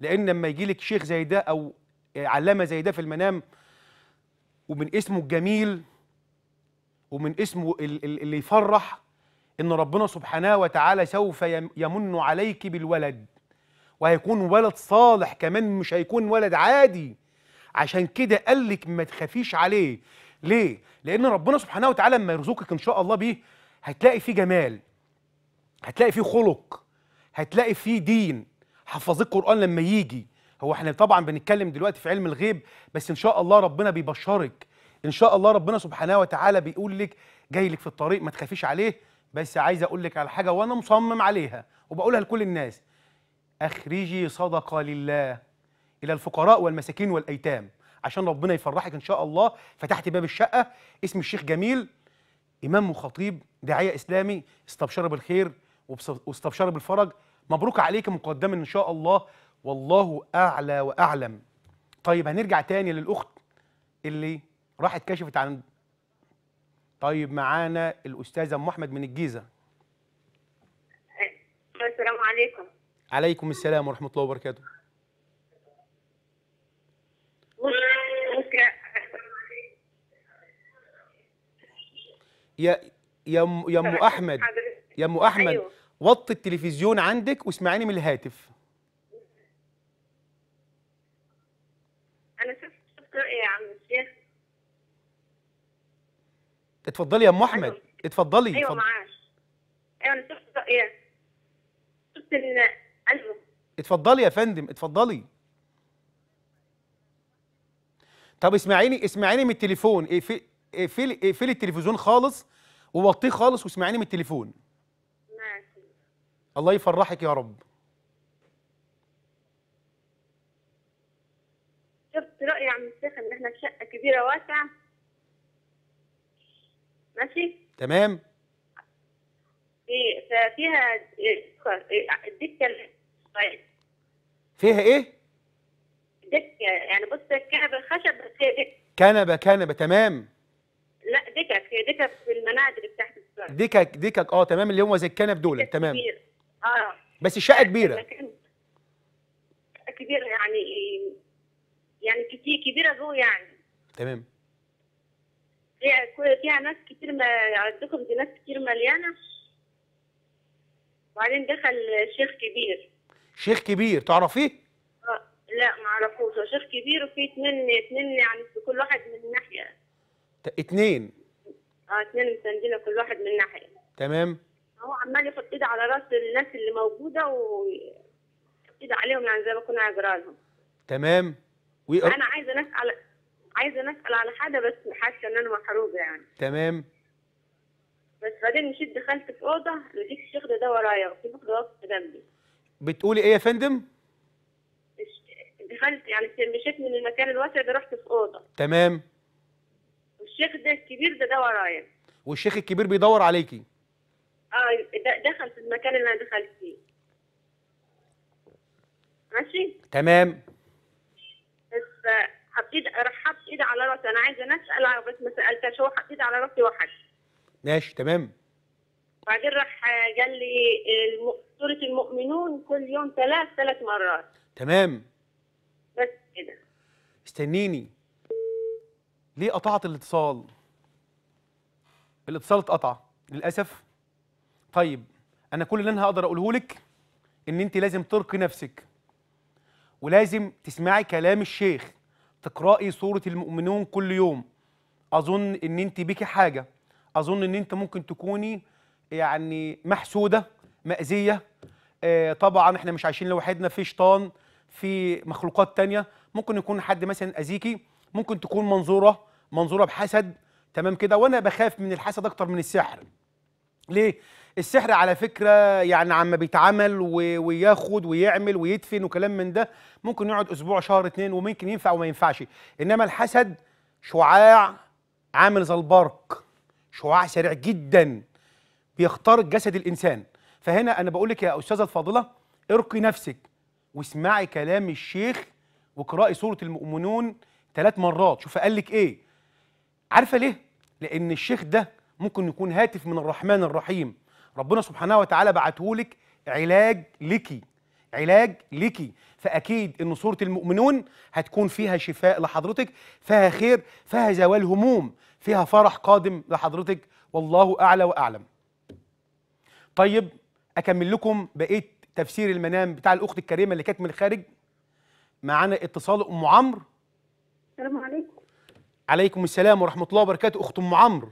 Speaker 1: لان لما يجي لك شيخ زي ده او علامه زي ده في المنام ومن اسمه الجميل ومن اسمه اللي يفرح ان ربنا سبحانه وتعالى سوف يمن عليك بالولد وهيكون ولد صالح كمان مش هيكون ولد عادي عشان كده قال لك ما تخافيش عليه ليه لان ربنا سبحانه وتعالى لما يرزقك ان شاء الله بيه هتلاقي فيه جمال هتلاقي فيه خلق هتلاقي فيه دين حفظك قرآن لما يجي هو احنا طبعا بنتكلم دلوقتي في علم الغيب بس ان شاء الله ربنا بيبشرك ان شاء الله ربنا سبحانه وتعالى بيقول لك جاي لك في الطريق ما تخافيش عليه بس عايز اقول لك على حاجه وانا مصمم عليها وبقولها لكل الناس اخرجي صدقه لله الى الفقراء والمساكين والايتام عشان ربنا يفرحك ان شاء الله فتحت باب الشقه اسم الشيخ جميل امام وخطيب داعيه اسلامي استبشر بالخير واستبشر بالفرج مبروك عليك مقدما ان شاء الله والله اعلى واعلم طيب هنرجع تاني للاخت اللي راحت كشفت عن طيب معانا الاستاذه ام احمد من الجيزه
Speaker 2: السلام عليكم
Speaker 1: عليكم السلام ورحمه الله وبركاته يا يا يا ام احمد يا ام احمد أيوه. وطي التلفزيون عندك واسمعيني من الهاتف
Speaker 2: انا شفت شفت ايه يا عم الشيخ
Speaker 1: اتفضلي يا ام احمد أيوه. اتفضلي ايوه
Speaker 2: معاش ايوه انا شفت رأيه شفت
Speaker 1: اتفضلي يا فندم اتفضلي طب اسمعيني اسمعيني من التليفون ايه في اقفلي اقفلي التلفزيون خالص ووطيه خالص واسمعيني من التليفون ماشي الله يفرحك يا رب
Speaker 2: شفت رأي عم الشيخ ان احنا شقة كبيرة واسعة ماشي تمام ايه ففيها الدكة فيها ايه؟ دكة يعني بص الكنبة خشب بس هي دكة
Speaker 1: كنبة كنبة تمام
Speaker 2: لا دكك هي دكك في المنادر بتاعت السعر
Speaker 1: دكك دكك اه تمام اللي هم زي الكنب دول تمام كبير. اه بس الشقه كبيره
Speaker 2: كبيره يعني يعني كتير كبيره جو يعني تمام فيها فيها ناس كتير ما عندكم دي ناس كتير مليانه وبعدين دخل شيخ كبير
Speaker 1: شيخ كبير تعرفيه؟
Speaker 2: آه، لا ما اعرفوش شيخ كبير وفي اثنين اثنين يعني في كل واحد من ناحيه
Speaker 1: اتنين
Speaker 2: اه اتنين مسندينه كل واحد من ناحيه تمام هو عمال يحط ايده على راس الناس اللي موجوده ويحط ايده عليهم يعني زي ما كنا عاجرة لهم
Speaker 1: تمام ويقر... انا
Speaker 2: عايزه نسال عايزه نسال على حاجه بس حاسه ان انا محروقه يعني تمام بس بعدين مشيت دخلت في اوضه لقيت الشيخ ده ورايا وفي واقف جنبي
Speaker 1: بتقولي ايه يا فندم؟
Speaker 2: دخلت يعني مشيت من المكان الواسع ده رحت في اوضه تمام الشيخ ده الكبير ده ده ورايا
Speaker 1: والشيخ الكبير بيدور عليكي
Speaker 2: اه دخل في المكان اللي انا دخلت فيه ماشي تمام بس حطيت رحبت ايدي على راسي انا عايزه نسال على بس ما سالتش هو حط ايدي على راسي وحش
Speaker 1: ماشي تمام
Speaker 2: بعدين راح قال لي الم... سوره المؤمنون كل يوم ثلاث ثلاث مرات تمام بس
Speaker 1: كده استنيني ليه قطعت الاتصال الاتصال اتقطع للاسف طيب انا كل اللي انا هقدر اقوله لك ان انت لازم ترقي نفسك ولازم تسمعي كلام الشيخ تقرأي سورة المؤمنون كل يوم أظن إن أنت بكي حاجة أظن إن أنت ممكن تكوني يعني محسودة مأذية آه طبعا إحنا مش عايشين لوحدنا في شيطان في مخلوقات تانية ممكن يكون حد مثلا أذيكي ممكن تكون منظوره منظوره بحسد تمام كده وانا بخاف من الحسد اكتر من السحر ليه السحر على فكره يعني عما بيتعمل وياخد ويعمل ويدفن وكلام من ده ممكن يقعد اسبوع شهر اتنين وممكن ينفع وما ينفعش انما الحسد شعاع عامل زي البرق شعاع سريع جدا بيخترق جسد الانسان فهنا انا بقول لك يا استاذه الفاضله ارقي نفسك واسمعي كلام الشيخ وقراءي سوره المؤمنون ثلاث مرات شوف قال لك ايه عارفه ليه لان الشيخ ده ممكن يكون هاتف من الرحمن الرحيم ربنا سبحانه وتعالى بعته لك علاج لكي علاج لكي فاكيد ان سوره المؤمنون هتكون فيها شفاء لحضرتك فيها خير فيها زوال هموم فيها فرح قادم لحضرتك والله اعلى واعلم طيب اكمل لكم بقيه تفسير المنام بتاع الاخت الكريمه اللي كانت من الخارج معانا اتصال ام عمرو
Speaker 3: السلام عليكم
Speaker 1: عليكم السلام ورحمه الله وبركاته اخت ام عمرو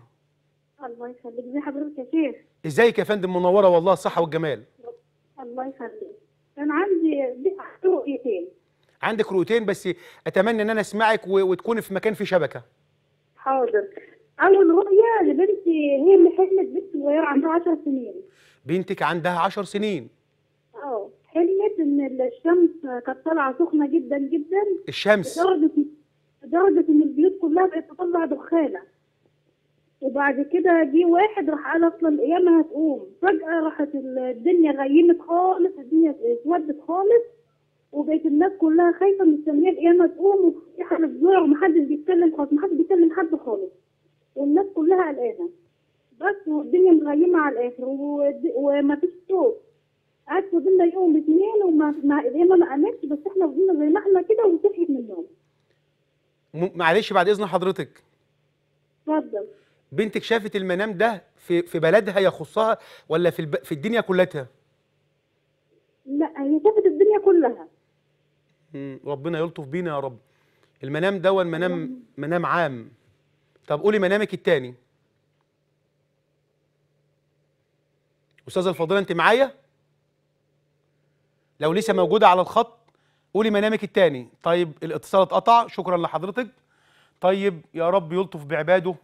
Speaker 3: الله يخليك ازي حضرتك يا شيخ
Speaker 1: ازيك يا فندم منوره والله الصحه والجمال
Speaker 3: الله يخليك انا عندي رؤيتين
Speaker 1: عندك رؤيتين بس اتمنى ان انا اسمعك وتكون في مكان في شبكه
Speaker 2: حاضر اول رؤيه لبنتي هي اللي حلمت بنت صغيره عندها 10 سنين
Speaker 1: بنتك عندها 10 سنين
Speaker 3: اه حلمت ان الشمس كانت طالعه سخنه جدا جدا الشمس لدرجه ان البيوت كلها بقت تطلع دخانه
Speaker 2: وبعد كده جه واحد راح قال اصلا القيامه هتقوم فجاه راحت الدنيا غيمت
Speaker 3: خالص الدنيا اسودت خالص وبقت الناس كلها خايفه مستنيه القيامه تقوم وفي حرب ومحدش بيتكلم خالص محدش بيكلم حد خالص والناس كلها قلقانه بس والدنيا مغيمه على الاخر ومفيش صوت قعدت فضلنا يوم اتنين وما القيامه ما قامتش بس احنا فضلنا زي ما احنا كده وصحيت من النوم
Speaker 1: معلش بعد اذن حضرتك اتفضل بنتك شافت المنام ده في في بلدها يخصها ولا في الب... في الدنيا كلها
Speaker 3: لا هي شافت الدنيا كلها
Speaker 1: امم ربنا يلطف بينا يا رب المنام ده منام منام عام طب قولي منامك التاني استاذه الفاضله انت معايا لو لسه موجوده على الخط قولي منامك التاني طيب الاتصال اتقطع شكرا لحضرتك طيب يا رب يلطف بعباده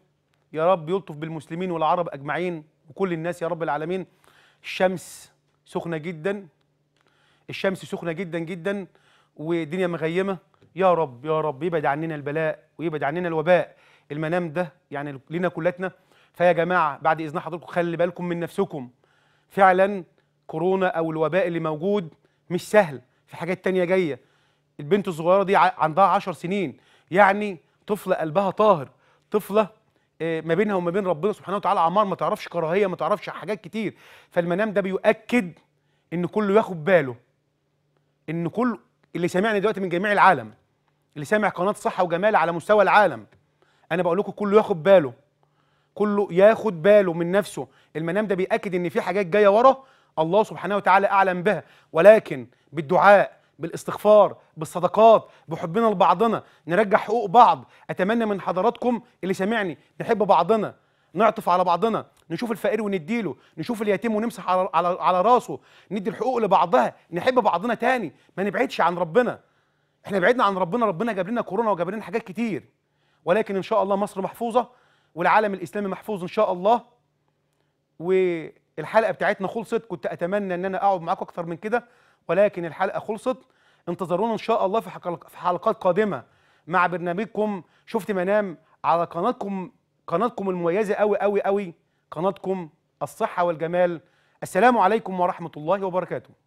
Speaker 1: يا رب يلطف بالمسلمين والعرب اجمعين وكل الناس يا رب العالمين الشمس سخنه جدا الشمس سخنه جدا جدا والدنيا مغيمه يا رب يا رب يبعد عننا البلاء ويبعد عننا الوباء المنام ده يعني لينا كلتنا فيا جماعه بعد اذن حضراتكم خلي بالكم من نفسكم فعلا كورونا او الوباء اللي موجود مش سهل في حاجات تانية جايه البنت الصغيره دي عندها 10 سنين يعني طفله قلبها طاهر طفله آه، ما بينها وما بين ربنا سبحانه وتعالى عمار ما تعرفش كراهيه ما تعرفش حاجات كتير فالمنام ده بيؤكد ان كله ياخد باله ان كل اللي سامعني دلوقتي من جميع العالم اللي سامع قناه صحه وجمال على مستوى العالم انا بقول لكم كله ياخد باله كله ياخد باله من نفسه المنام ده بيأكد ان في حاجات جايه ورا الله سبحانه وتعالى أعلم بها ولكن بالدعاء بالاستغفار بالصدقات بحبنا لبعضنا نرجع حقوق بعض أتمنى من حضراتكم اللي سامعني نحب بعضنا نعطف على بعضنا نشوف الفقير ونديله نشوف اليتيم ونمسح على على, على راسه ندي الحقوق لبعضها نحب بعضنا تاني ما نبعدش عن ربنا احنا بعدنا عن ربنا ربنا جاب لنا كورونا وجاب لنا حاجات كتير ولكن ان شاء الله مصر محفوظه والعالم الاسلامي محفوظ ان شاء الله و الحلقه بتاعتنا خلصت كنت اتمنى ان انا اقعد معاكم اكتر من كده ولكن الحلقه خلصت انتظرونا ان شاء الله في حلقات قادمه مع برنامجكم شفت منام على قناتكم قناتكم المميزه قوي قوي قوي قناتكم الصحه والجمال السلام عليكم ورحمه الله وبركاته